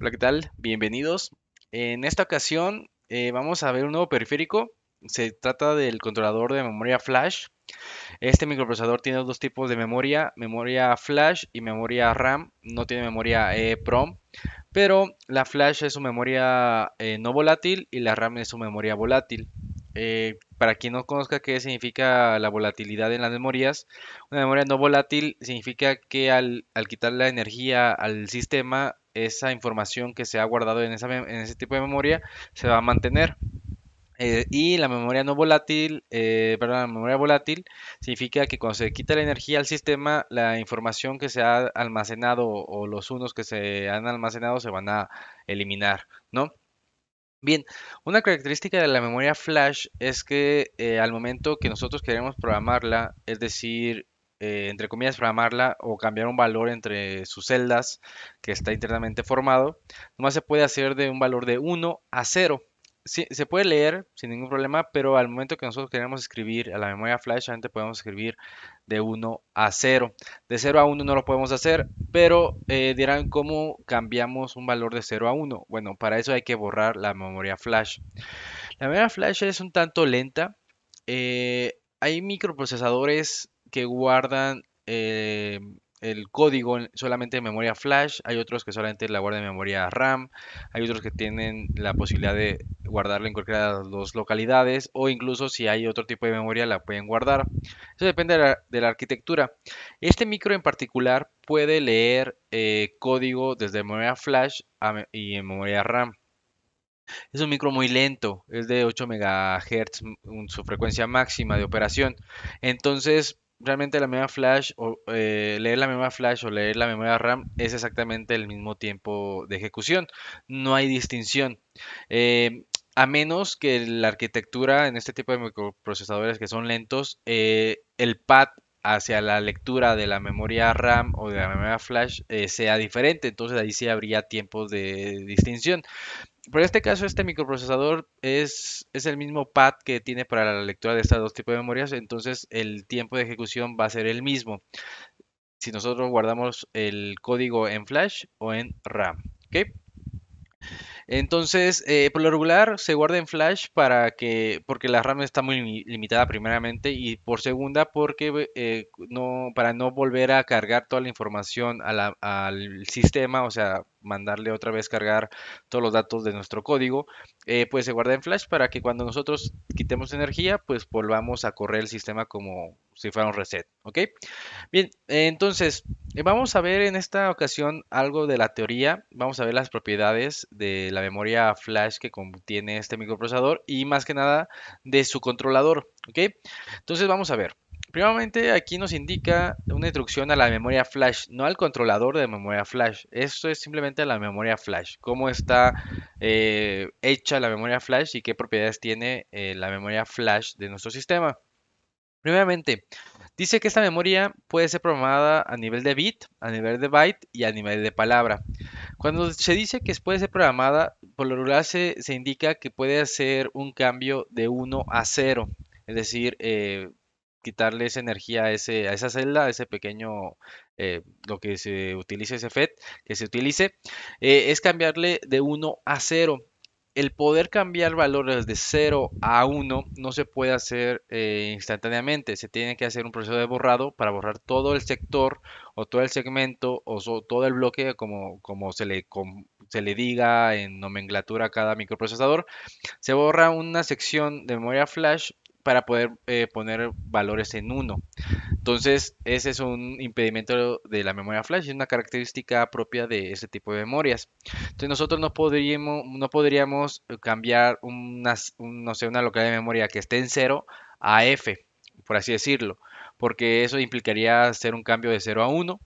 Hola, ¿qué tal? Bienvenidos. En esta ocasión eh, vamos a ver un nuevo periférico. Se trata del controlador de memoria flash. Este microprocesador tiene dos tipos de memoria, memoria flash y memoria RAM. No tiene memoria EEPROM eh, pero la flash es su memoria eh, no volátil y la RAM es su memoria volátil. para quien no conozca qué significa la volatilidad en las memorias, una memoria no volátil significa que al, al quitar la energía al sistema, esa información que se ha guardado en, ese tipo de memoria se va a mantener. Eh, y la memoria no volátil, eh, perdón, la memoria volátil significa que cuando se quita la energía al sistema, la información que se ha almacenado o los unos que se han almacenado se van a eliminar, ¿no? Bien, una característica de la memoria flash es que eh, al momento que nosotros queremos programarla, es decir, eh, entre comillas, programarla o cambiar un valor entre sus celdas que está internamente formado, nomás se puede hacer de un valor de 1 a 0. se puede leer sin ningún problema, pero al momento que nosotros queremos escribir a la memoria flash, solamente podemos escribir de 1 a 0. De 0 a 1 no lo podemos hacer, pero eh, dirán cómo cambiamos un valor de 0 a 1. Bueno, para eso hay que borrar la memoria flash. La memoria flash es un tanto lenta. Eh, hay microprocesadores que guardan eh, el código solamente en memoria flash, hay otros que solamente la guardan en memoria RAM, hay otros que tienen la posibilidad de guardarla en cualquiera de las dos localidades o incluso si hay otro tipo de memoria la pueden guardar. Eso depende de la, arquitectura. Este micro en particular puede leer eh, código desde memoria flash y en memoria RAM. Es un micro muy lento, es de 8 MHz, mm, su frecuencia máxima de operación. Entonces, realmente la memoria flash o eh, leer la memoria flash o leer la memoria RAM es exactamente el mismo tiempo de ejecución. No hay distinción. Em, a menos que la arquitectura en este tipo de microprocesadores que son lentos, eh, el pad hacia la lectura de la memoria RAM o de la memoria flash eh, sea diferente. Entonces ahí sí habría tiempos de distinción. Pero en este caso, este microprocesador es, es el mismo pad que tiene para la lectura de estos dos tipos de memorias, entonces el tiempo de ejecución va a ser el mismo si nosotros guardamos el código en flash o en RAM. Entonces, eh, por lo regular se guarda en flash para que, porque la RAM está muy limitada primeramente y por segunda porque eh, no, para no volver a cargar toda la información al sistema, o sea, mandarle otra vez cargar todos los datos de nuestro código, eh, pues se guarda en flash para que cuando nosotros quitemos energía, pues volvamos a correr el sistema como, si fuera un reset, ¿ok? Bien, entonces eh, vamos a ver en esta ocasión algo de la teoría, vamos a ver las propiedades de la memoria flash que contiene este microprocesador y más que nada de su controlador, ¿ok? Entonces vamos a ver. Primeramente aquí nos indica una instrucción a la memoria flash, no al controlador de memoria flash. Esto es simplemente la memoria flash, cómo está eh, hecha la memoria flash y qué propiedades tiene eh, la memoria flash de nuestro sistema. Primeramente, dice que esta memoria puede ser programada a nivel de bit, a nivel de byte y a nivel de palabra. Cuando se dice que puede ser programada, por lo general se, indica que puede hacer un cambio de 1 a 0, es decir, eh, quitarle esa energía a, ese, a esa celda, a ese pequeño, eh, lo que se utilice ese FET, que se utilice, eh, es cambiarle de 1 a 0 el poder cambiar valores de 0 a 1 no se puede hacer eh, instantáneamente. Se tiene que hacer un proceso de borrado para borrar todo el sector o todo el segmento o todo el bloque como, se, le, diga en nomenclatura a cada microprocesador. Se borra una sección de memoria flash para poder eh, poner valores en 1. Entonces, ese es un impedimento de la memoria flash, es una característica propia de ese tipo de memorias. Entonces, nosotros no podríamos, no podríamos cambiar una, localidad no sé, una local de memoria que esté en 0 a F, por así decirlo, porque eso implicaría hacer un cambio de 0 a 1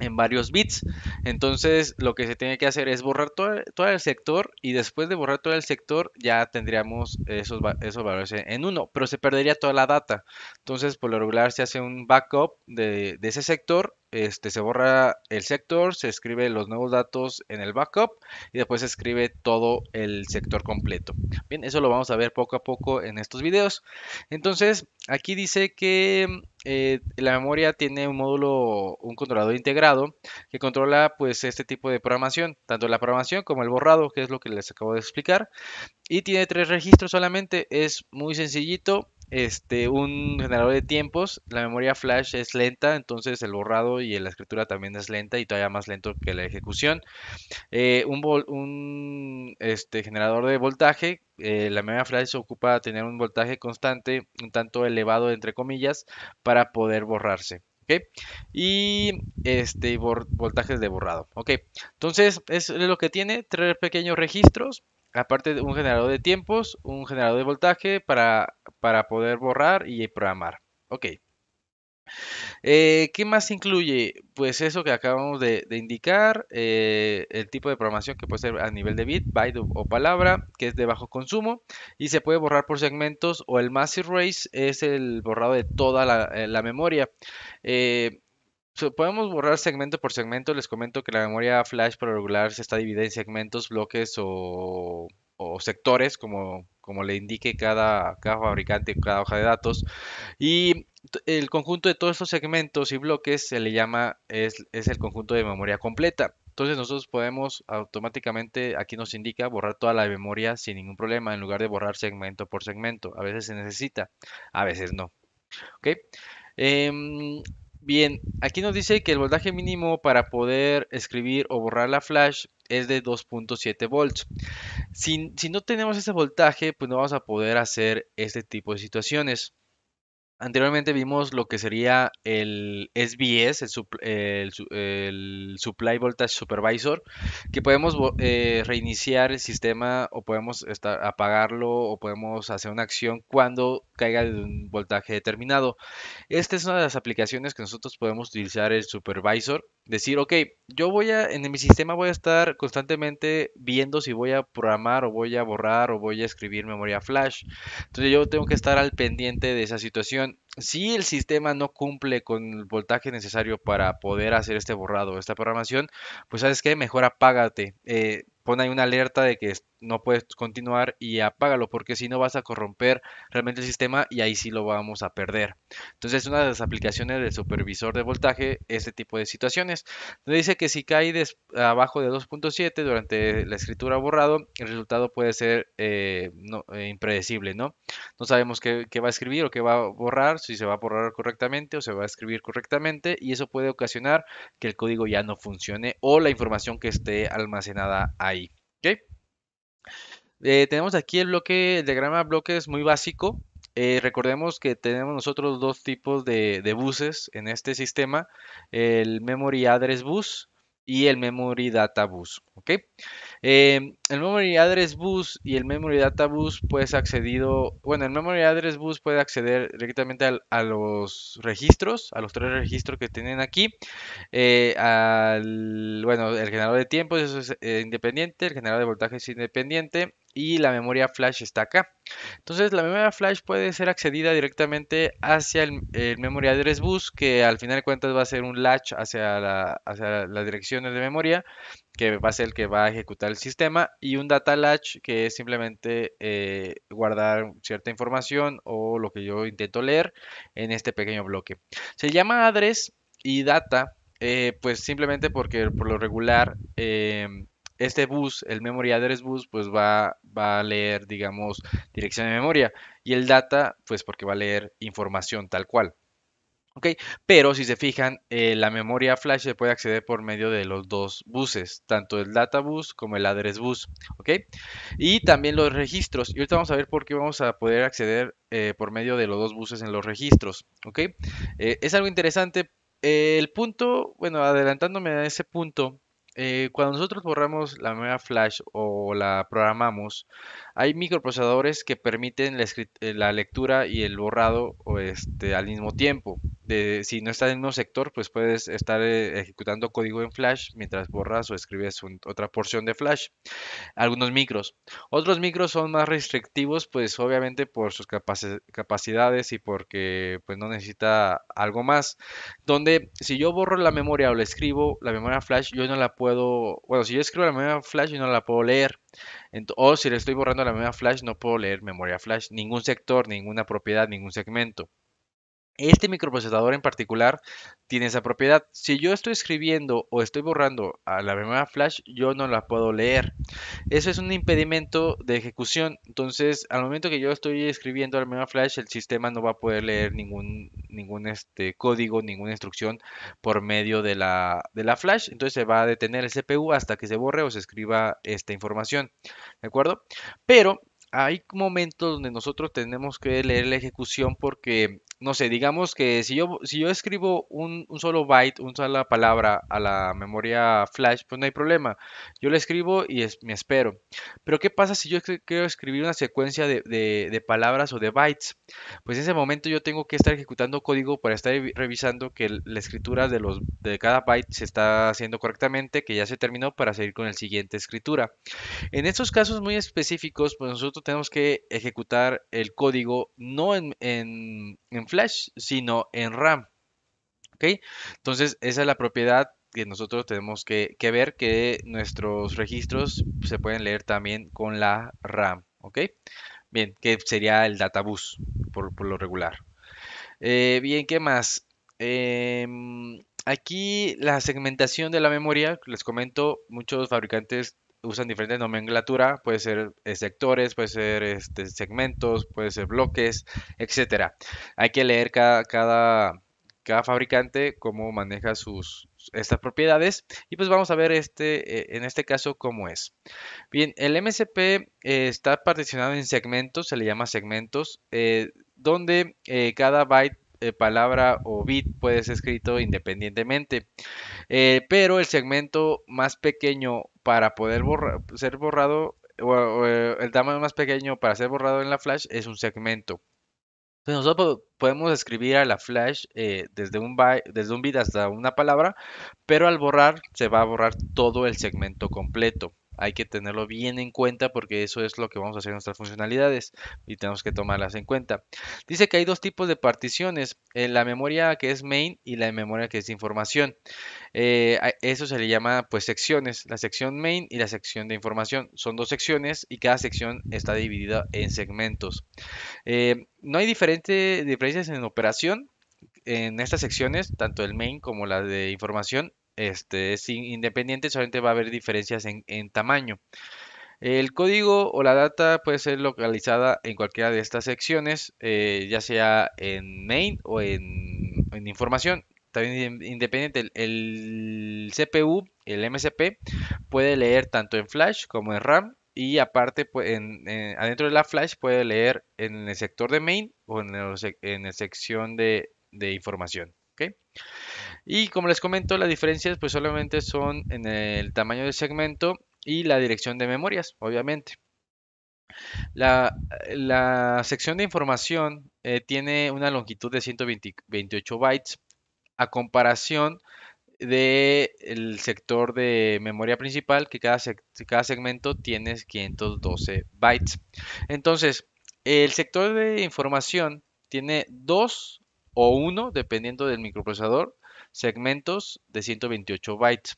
en varios bits. Entonces, lo que se tiene que hacer es borrar todo, el sector y después de borrar todo el sector ya tendríamos esos, esos valores en uno, pero se perdería toda la data. Entonces, por lo regular se hace un backup de, de ese sector este, se borra el sector, se escribe los nuevos datos en el backup y después se escribe todo el sector completo. Bien, eso lo vamos a ver poco a poco en estos videos. Entonces, aquí dice que mm, eh, la memoria tiene un módulo, un controlador integrado que controla pues este tipo de programación, tanto la programación como el borrado, que es lo que les acabo de explicar. Y tiene tres registros solamente, es muy sencillito este, un generador de tiempos. La memoria flash es lenta, entonces el borrado y la escritura también es lenta y todavía más lento que la ejecución. Eh, un, este, generador de voltaje. Eh, la memoria flash se ocupa de tener un voltaje constante, un tanto elevado entre comillas, para poder borrarse. Y este voltajes de borrado. Ok, entonces es lo que tiene, tres pequeños registros aparte de un generador de tiempos, un generador de voltaje para, para poder borrar y programar. Ok. Eh, ¿Qué más incluye? Pues eso que acabamos de, indicar, eh, el tipo de programación que puede ser a nivel de bit, byte o, palabra, que es de bajo consumo, y se puede borrar por segmentos, o el mass erase es el borrado de toda la, eh, memoria podemos borrar segmento por segmento. Les comento que la memoria flash por regular se está dividida en segmentos, bloques o, sectores, como, como le indique cada, cada fabricante, cada hoja de datos. Y el conjunto de todos estos segmentos y bloques se le llama, es, el conjunto de memoria completa. Entonces nosotros podemos automáticamente, aquí nos indica, borrar toda la memoria sin ningún problema, en lugar de borrar segmento por segmento. A veces se necesita, a veces no. ¿Ok? Em, Bien, aquí nos dice que el voltaje mínimo para poder escribir o borrar la flash es de 2.7 volts. Si, no tenemos ese voltaje, pues no vamos a poder hacer este tipo de situaciones. Anteriormente vimos lo que sería el SBS, el, Supply Voltage Supervisor, que podemos eh, reiniciar el sistema o podemos apagarlo o podemos hacer una acción cuando caiga de un voltaje determinado. Esta es una de las aplicaciones que nosotros podemos utilizar el supervisor. Decir, ok, yo voy a, en mi sistema voy a estar constantemente viendo si voy a programar o voy a borrar o voy a escribir memoria flash. Entonces yo tengo que estar al pendiente de esa situación. Si el sistema no cumple con el voltaje necesario para poder hacer este borrado o esta programación, pues sabes que mejor apágate. Eh, pon ahí una alerta de que no puedes continuar y apágalo porque si no vas a corromper realmente el sistema y ahí sí lo vamos a perder. Entonces una de las aplicaciones del supervisor de voltaje este tipo de situaciones. nos dice que si cae abajo de 2.7 durante la escritura borrado, el resultado puede ser eh, eh, impredecible, ¿no? No sabemos qué, va a escribir o qué va a borrar, si se va a borrar correctamente o se va a escribir correctamente y eso puede ocasionar que el código ya no funcione o la información que esté almacenada ahí. ¿okay? Eh, tenemos aquí el bloque, el diagrama de bloques muy básico. Eh, recordemos que tenemos nosotros dos tipos de, buses en este sistema, el Memory Address Bus y el Memory Data Bus. Em, el Memory Address Bus y el Memory Data Bus puedes accedido, bueno, el Memory Address Bus puede acceder directamente a los registros, a los tres registros que tienen aquí, eh, bueno, el generador de tiempo es eh, independiente, el generador de voltaje es independiente y la memoria flash está acá. Entonces la memoria flash puede ser accedida directamente hacia el, Memory Address Bus que al final de cuentas va a ser un latch hacia las direcciones de memoria que va a ser el que va a ejecutar el sistema, y un data latch, que es simplemente eh, guardar cierta información o lo que yo intento leer en este pequeño bloque. Se llama address y data, eh, pues simplemente porque por lo regular em, este bus, el memory address bus, pues va, va a leer, digamos, dirección de memoria, y el data, pues porque va a leer información tal cual. Pero si se fijan, eh, la memoria flash se puede acceder por medio de los dos buses, tanto el data bus como el address bus, ¿ok? Y también los registros. Y ahorita vamos a ver por qué vamos a poder acceder eh, por medio de los dos buses en los registros, ¿ok? Eh, es algo interesante. el punto, bueno, adelantándome a ese punto, cuando nosotros borramos la memoria flash o la programamos, hay microprocesadores que permiten la, lectura y el borrado este, al mismo tiempo si no estás en el mismo sector, pues puedes estar eh, ejecutando código en Flash mientras borras o escribes otra porción de Flash. Algunos micros. Otros micros son más restrictivos, pues obviamente por sus capacidades y porque pues, no necesita algo más. Donde si yo borro la memoria o la escribo, la memoria Flash, yo no la puedo, bueno, si yo escribo la memoria Flash, yo no la puedo leer. O si le estoy borrando la memoria flash, no puedo leer memoria flash, ningún sector, ninguna propiedad, ningún segmento. Este microprocesador en particular tiene esa propiedad. Si yo estoy escribiendo o estoy borrando a la memoria flash, yo no la puedo leer. Eso es un impedimento de ejecución. Entonces, al momento que yo estoy escribiendo a la memoria flash, el sistema no va a poder leer ningún, ningún este, código, ninguna instrucción por medio de la, de la flash. Entonces se va a detener el CPU hasta que se borre o se escriba esta información. ¿De acuerdo? Pero hay momentos donde nosotros tenemos que leer la ejecución porque no sé, digamos que si yo, si yo escribo un, solo byte, una sola palabra a la memoria flash, pues no hay problema. Yo la escribo y me espero. Pero ¿qué pasa si yo quiero escribir una secuencia de, palabras o de bytes? Pues en ese momento yo tengo que estar ejecutando código para estar revisando que la escritura de, los, de cada byte se está haciendo correctamente, que ya se terminó para seguir con la siguiente escritura. En estos casos muy específicos, pues nosotros tenemos que ejecutar el código no en flash, sino en RAM. ¿Ok? Entonces, esa es la propiedad que nosotros tenemos que, ver que nuestros registros se pueden leer también con la RAM. ¿Ok? Bien, que sería el data bus por lo regular. Eh, bien, ¿qué más? Em, aquí la segmentación de la memoria, les comento, muchos fabricantes usan diferentes nomenclatura, puede ser eh, sectores, puede ser este, segmentos, puede ser bloques, etcétera. Hay que leer cada, cada, fabricante cómo maneja sus estas propiedades y pues vamos a ver este eh, en este caso cómo es bien el MCP eh, está particionado en segmentos se le llama segmentos donde cada byte eh, palabra o bit puede ser escrito independientemente. Eh, pero el segmento más pequeño para poder ser borrado, o, eh, el tamaño más pequeño para ser borrado en la flash es un segmento. nosotros podemos escribir a la flash desde, un byte, desde un bit hasta una palabra, pero al borrar se va a borrar todo el segmento completo hay que tenerlo bien en cuenta porque eso es lo que vamos a hacer en nuestras funcionalidades y tenemos que tomarlas en cuenta. Dice que hay dos tipos de particiones, en eh, la memoria que es main y la memoria que es información. Eh, eso se le llama pues secciones, la sección main y la sección de información. Son dos secciones y cada sección está dividida en segmentos. Eh, no hay diferentes diferencias en operación, en estas secciones, tanto el main como la de información, este, es independiente, solamente va a haber diferencias en, tamaño. El código o la data puede ser localizada en cualquiera de estas secciones, eh, ya sea en main o en, información. También independiente, el, CPU, el MCP, puede leer tanto en flash como en RAM. Y aparte, pues, en, adentro de la flash puede leer en el sector de main o en, la sección de, información. Y como les comento, las diferencias pues solamente son en el tamaño del segmento y la dirección de memorias, obviamente. La, sección de información eh, tiene una longitud de 128 bytes a comparación del sector de memoria principal que cada, cada segmento tiene 512 bytes. Entonces, el sector de información tiene dos o uno, dependiendo del microprocesador, segmentos de 128 bytes.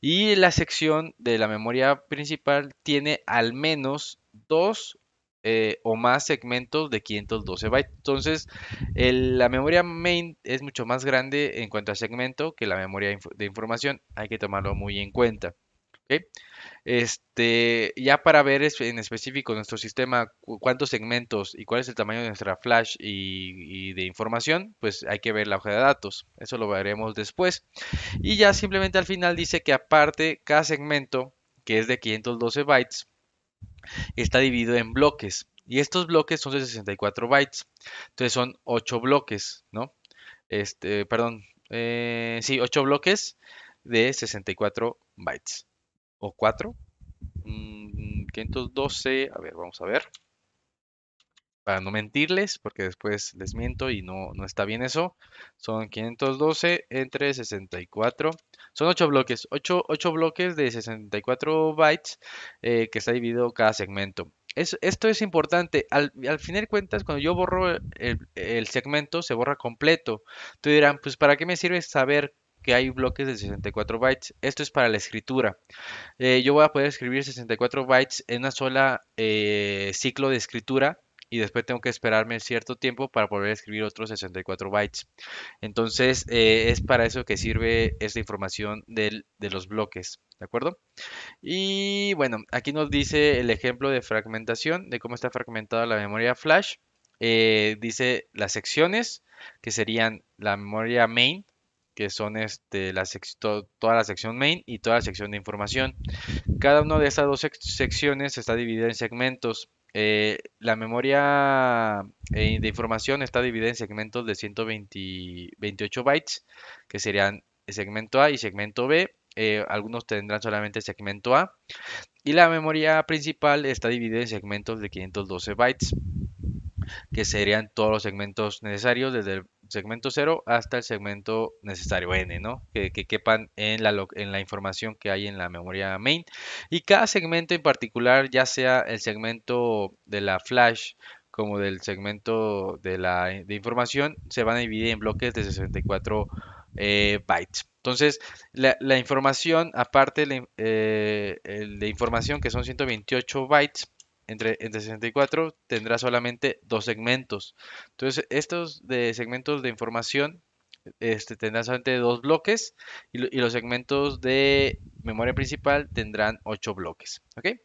Y la sección de la memoria principal tiene al menos dos eh, o más segmentos de 512 bytes. Entonces, la memoria main es mucho más grande en cuanto a segmento que la memoria de información. Hay que tomarlo muy en cuenta. ¿okay? Este, ya para ver en específico nuestro sistema, cuántos segmentos y cuál es el tamaño de nuestra flash y, de información, pues hay que ver la hoja de datos. Eso lo veremos después. Y ya simplemente al final dice que aparte cada segmento, que es de 512 bytes, está dividido en bloques. Y estos bloques son de 64 bytes. Entonces son 8 bloques, ¿no? Este, perdón, eh, sí, 8 bloques de 64 bytes o 4. 512, mm, a ver, vamos a ver. Para no mentirles, porque después les miento y no, no está bien eso. Son 512 entre 64. Son 8 bloques. 8, 8 bloques de 64 bytes eh, que está dividido cada segmento. Es, esto es importante. Al, al, final de cuentas, cuando yo borro el, el, segmento, se borra completo. Tú dirán, pues ¿para qué me sirve saber que hay bloques de 64 bytes. Esto es para la escritura. Eh, yo voy a poder escribir 64 bytes en una sola eh, ciclo de escritura y después tengo que esperarme cierto tiempo para poder escribir otros 64 bytes. Entonces eh, es para eso que sirve esta información de los bloques, ¿de acuerdo? Y bueno, aquí nos dice el ejemplo de fragmentación, de cómo está fragmentada la memoria flash. dice las secciones, que serían la memoria main, que son este, la toda la sección main y toda la sección de información. Cada una de estas dos secciones está dividida en segmentos. Eh, la memoria eh, de información está dividida en segmentos de 128 bytes, que serían segmento A y segmento B. Eh, algunos tendrán solamente segmento A. Y la memoria principal está dividida en segmentos de 512 bytes, que serían todos los segmentos necesarios desde el segmento 0 hasta el segmento necesario N, ¿no? Que, quepan en la, en la información que hay en la memoria main. Y cada segmento en particular, ya sea el segmento de la flash como del segmento de la información, se van a dividir en bloques de 64 eh, bytes. Entonces, la, información, aparte eh, de, la información que son 128 bytes, entre, 64 tendrá solamente dos segmentos. Entonces, estos de segmentos de información este, tendrán solamente dos bloques y, los segmentos de memoria principal tendrán ocho bloques. ¿ok?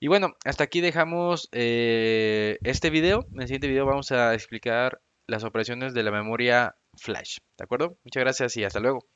Y bueno, hasta aquí dejamos eh, este video. En el siguiente video vamos a explicar las operaciones de la memoria flash. ¿De acuerdo? Muchas gracias y hasta luego.